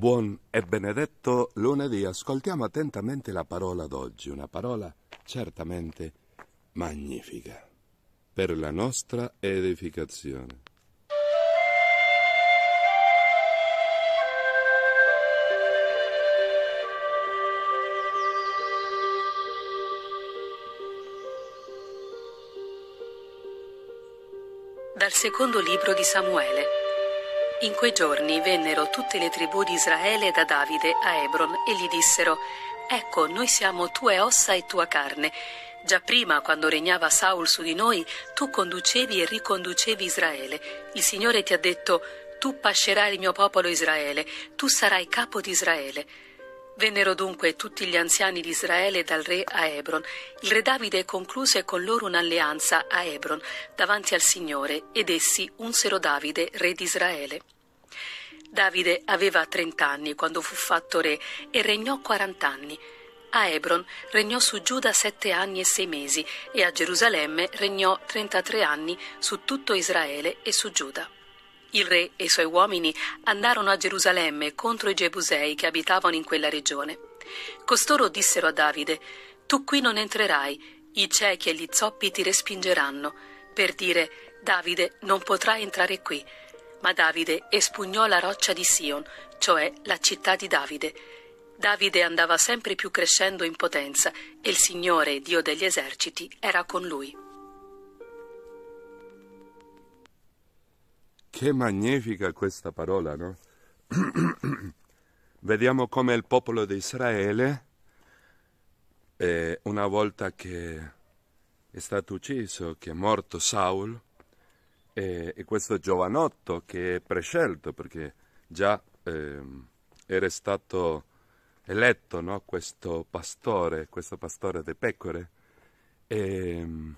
Buon e benedetto lunedì, ascoltiamo attentamente la parola d'oggi, una parola certamente magnifica per la nostra edificazione. Dal secondo libro di Samuele in quei giorni vennero tutte le tribù di Israele da Davide a Hebron e gli dissero Ecco, noi siamo tue ossa e tua carne. Già prima, quando regnava Saul su di noi, tu conducevi e riconducevi Israele. Il Signore ti ha detto, tu pascerai il mio popolo Israele, tu sarai capo di Israele. Vennero dunque tutti gli anziani di Israele dal re a Hebron. Il re Davide concluse con loro un'alleanza a Hebron davanti al Signore ed essi unsero Davide re di Israele. Davide aveva trent'anni quando fu fatto re e regnò quarant'anni. A Hebron regnò su Giuda sette anni e sei mesi e a Gerusalemme regnò trentatré anni su tutto Israele e su Giuda. Il re e i suoi uomini andarono a Gerusalemme contro i Gebusei che abitavano in quella regione. Costoro dissero a Davide: Tu qui non entrerai, i ciechi e gli zoppi ti respingeranno, per dire: Davide non potrà entrare qui. Ma Davide espugnò la roccia di Sion, cioè la città di Davide. Davide andava sempre più crescendo in potenza e il Signore, Dio degli eserciti, era con lui. Che magnifica questa parola, no? Vediamo come il popolo di Israele, eh, una volta che è stato ucciso, che è morto Saul, eh, e, questo giovanotto che è prescelto, perché già eh, era stato eletto no? questo pastore, questo pastore di pecore, e, ehm,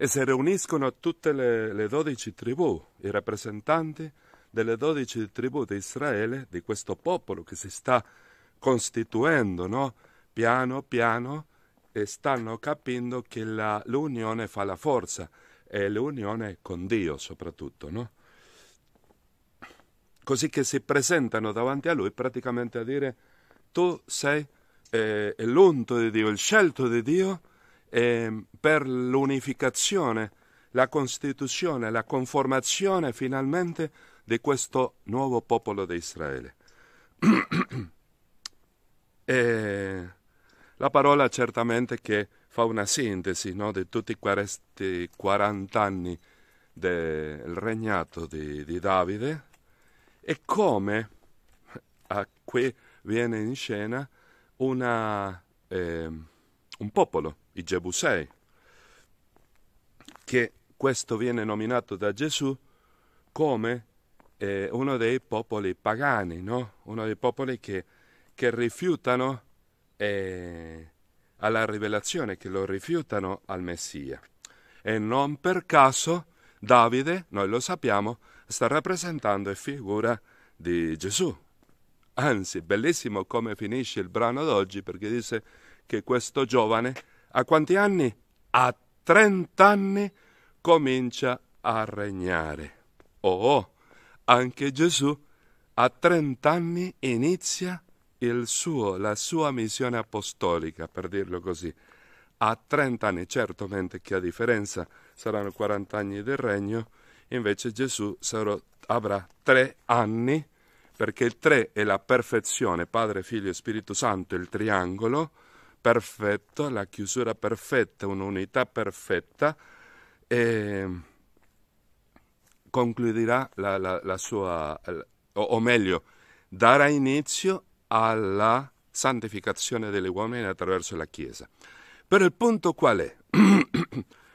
e si riuniscono tutte le, le 12 tribù, i rappresentanti delle 12 tribù di Israele, di questo popolo che si sta costituendo, no? piano piano, e stanno capendo che la, l'unione fa la forza e l'unione con Dio soprattutto. No? Così che si presentano davanti a lui praticamente a dire tu sei eh, l'unto di Dio, il scelto di Dio, eh, per l'unificazione, la costituzione, la conformazione finalmente di questo nuovo popolo di Israele. e la parola certamente che fa una sintesi no, di tutti questi 40 anni del regnato di, di Davide e come qui viene in scena una, eh, un popolo i Jebusei, che questo viene nominato da Gesù come eh, uno dei popoli pagani, no? uno dei popoli che, che rifiutano eh, alla rivelazione, che lo rifiutano al Messia. E non per caso Davide, noi lo sappiamo, sta rappresentando e figura di Gesù. Anzi, bellissimo come finisce il brano d'oggi perché dice che questo giovane a quanti anni? A 30 anni comincia a regnare. Oh, oh anche Gesù a 30 anni inizia suo, la sua missione apostolica, per dirlo così. A 30 anni, certamente che a differenza saranno 40 anni del regno, invece Gesù sarò, avrà tre anni, perché il tre è la perfezione, Padre, Figlio e Spirito Santo, il triangolo, perfetto, la chiusura perfetta, un'unità perfetta e concluderà la, la, la sua, o, o meglio, darà inizio alla santificazione degli uomini attraverso la Chiesa. Però il punto qual è?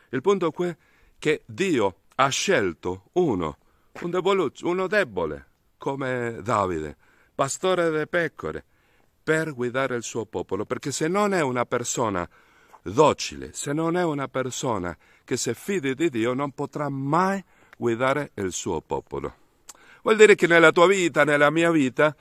il punto è che Dio ha scelto uno, un deboluccio, uno debole, come Davide, pastore delle pecore, per guidare il suo popolo, perché se non è una persona docile, se non è una persona che si fida di Dio, non potrà mai guidare il suo popolo. Vuol dire che nella tua vita, nella mia vita,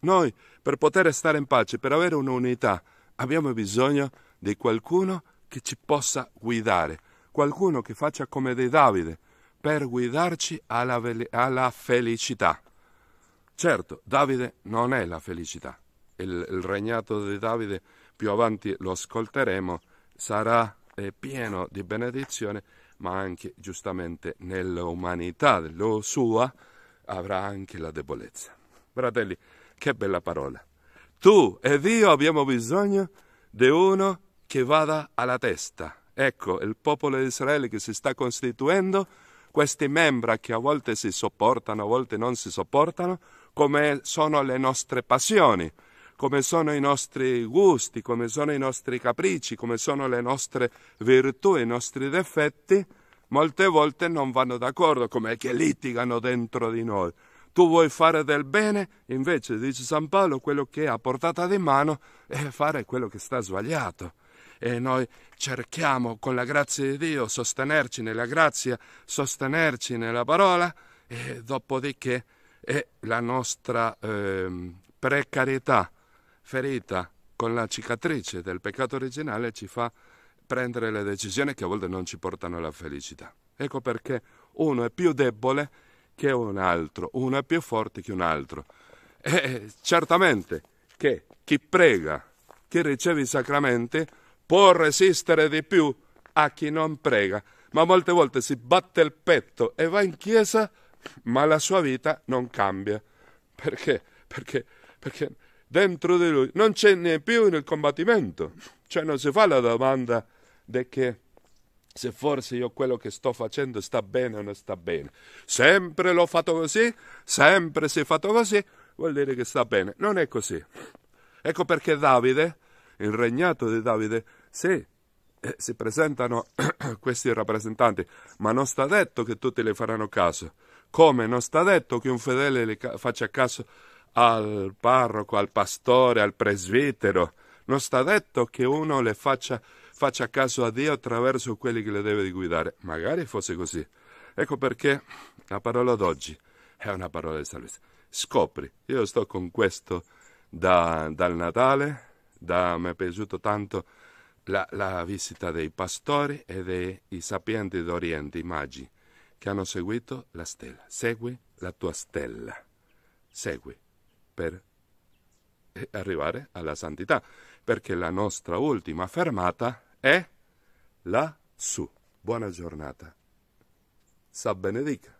noi per poter stare in pace, per avere un'unità, abbiamo bisogno di qualcuno che ci possa guidare, qualcuno che faccia come di Davide, per guidarci alla, alla felicità. Certo, Davide non è la felicità, il, il regnato di Davide, più avanti lo ascolteremo, sarà eh, pieno di benedizione, ma anche giustamente nell'umanità della sua avrà anche la debolezza. Fratelli, che bella parola. Tu ed io abbiamo bisogno di uno che vada alla testa. Ecco, il popolo di Israele che si sta costituendo, questi membra che a volte si sopportano, a volte non si sopportano, come sono le nostre passioni come sono i nostri gusti, come sono i nostri capricci, come sono le nostre virtù, i nostri defetti, molte volte non vanno d'accordo, come che litigano dentro di noi. Tu vuoi fare del bene, invece, dice San Paolo, quello che è a portata di mano è fare quello che sta sbagliato. E noi cerchiamo con la grazia di Dio sostenerci nella grazia, sostenerci nella parola e dopodiché è la nostra eh, precarietà ferita, con la cicatrice del peccato originale ci fa prendere le decisioni che a volte non ci portano alla felicità. Ecco perché uno è più debole che un altro, uno è più forte che un altro. E certamente che chi prega, chi riceve i sacramenti, può resistere di più a chi non prega, ma molte volte si batte il petto e va in chiesa, ma la sua vita non cambia. Perché? Perché? Perché? dentro di lui, non c'è né più nel combattimento. Cioè non si fa la domanda di che se forse io quello che sto facendo sta bene o non sta bene. Sempre l'ho fatto così, sempre si è fatto così, vuol dire che sta bene. Non è così. Ecco perché Davide, il regnato di Davide, sì, eh, si presentano questi rappresentanti, ma non sta detto che tutti le faranno caso. Come non sta detto che un fedele le faccia caso al parroco, al pastore, al presbitero. Non sta detto che uno le faccia, faccia caso a Dio attraverso quelli che le deve guidare. Magari fosse così. Ecco perché la parola d'oggi è una parola di salvezza. Scopri, io sto con questo da, dal Natale, da, mi è piaciuto tanto la, la, visita dei pastori e dei sapienti d'Oriente, i magi, che hanno seguito la stella. Segui la tua stella. Segui per eh, arrivare alla santità, perché la nostra ultima fermata è la su. Buona giornata. Sa benedica.